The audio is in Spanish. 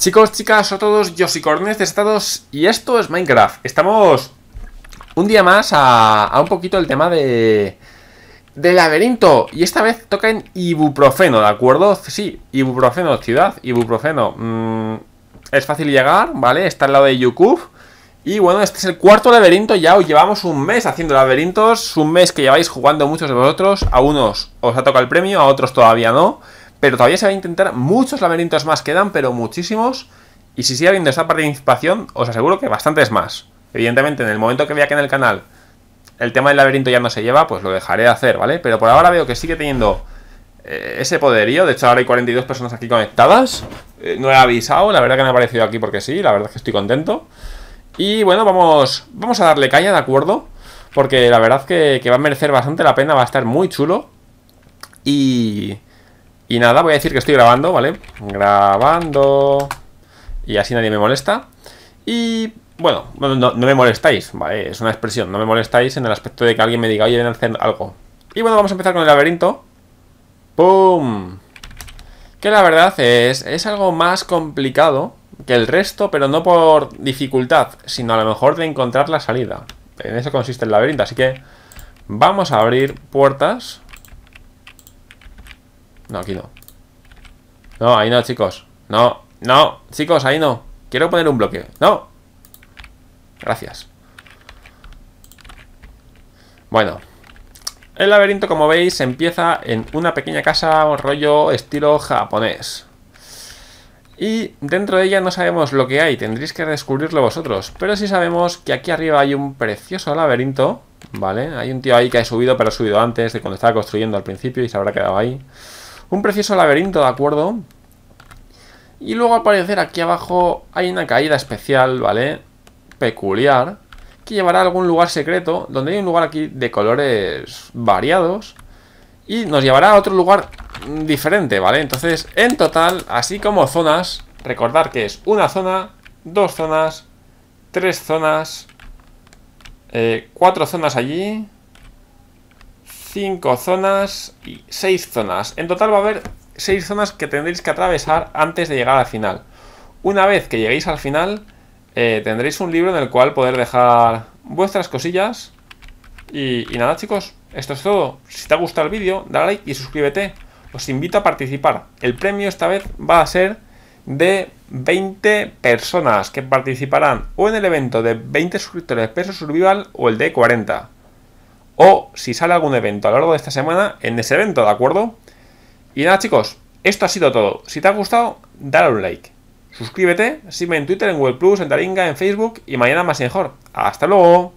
Chicos, chicas, a todos, yo soy Cornes de Estados y esto es Minecraft. Estamos un día más a, un poquito el tema de, de laberinto. Y esta vez toca en ibuprofeno, ¿de acuerdo? Sí, ibuprofeno, ciudad, ibuprofeno. Mm, es fácil llegar, ¿vale? Está al lado de Yukuf. Y bueno, este es el cuarto laberinto, ya llevamos un mes haciendo laberintos, un mes que lleváis jugando muchos de vosotros, a unos os ha tocado el premio, a otros todavía no. Pero todavía se va a intentar muchos laberintos más quedan, pero muchísimos. Y si sigue habiendo esa participación, os aseguro que bastantes más. Evidentemente, en el momento que vea que en el canal el tema del laberinto ya no se lleva, pues lo dejaré de hacer, ¿vale? Pero por ahora veo que sigue teniendo eh, ese poderío. De hecho, ahora hay 42 personas aquí conectadas. Eh, no he avisado, la verdad que me ha aparecido aquí porque sí, la verdad es que estoy contento. Y bueno, vamos, vamos a darle caña, ¿de acuerdo? Porque la verdad que va a merecer bastante la pena, va a estar muy chulo. Y... Y nada, voy a decir que estoy grabando, ¿vale? Grabando. Y así nadie me molesta. Y bueno, no, me molestáis, ¿vale? Es una expresión, no me molestáis en el aspecto de que alguien me diga, oye, ven a hacer algo. Y bueno, vamos a empezar con el laberinto. ¡Pum! Que la verdad es, es algo más complicado que el resto, pero no por dificultad, sino a lo mejor de encontrar la salida. En eso consiste el laberinto, así que vamos a abrir puertas. No, aquí no. No, ahí no, chicos. No, no, chicos, ahí no. Quiero poner un bloque. No. Gracias. Bueno. El laberinto, como veis, empieza en una pequeña casa, un rollo estilo japonés. Y dentro de ella no sabemos lo que hay, tendréis que descubrirlo vosotros. Pero sí sabemos que aquí arriba hay un precioso laberinto, ¿vale? Hay un tío ahí que ha subido, pero ha subido antes de cuando estaba construyendo al principio y se habrá quedado ahí. Un precioso laberinto, ¿de acuerdo? Y luego al parecer aquí abajo hay una caída especial, ¿vale? Peculiar. Que llevará a algún lugar secreto, donde hay un lugar aquí de colores variados. Y nos llevará a otro lugar diferente, ¿vale? Entonces, en total, así como zonas, recordar que es una zona, dos zonas, tres zonas, eh, cuatro zonas allí, 5 zonas y 6 zonas. En total va a haber 6 zonas que tendréis que atravesar antes de llegar al final. Una vez que lleguéis al final, eh, tendréis un libro en el cual poder dejar vuestras cosillas. Y, y nada chicos, esto es todo. Si te ha gustado el vídeo, dale like y suscríbete. Os invito a participar. El premio esta vez va a ser de 20 personas que participarán o en el evento de 20 suscriptores de Peso Survival o el de 40 o si sale algún evento a lo largo de esta semana en ese evento, ¿de acuerdo? Y nada chicos, esto ha sido todo. Si te ha gustado, dale un like. Suscríbete, sígueme en Twitter, en Google Plus, en Taringa, en Facebook y mañana más y mejor. ¡Hasta luego!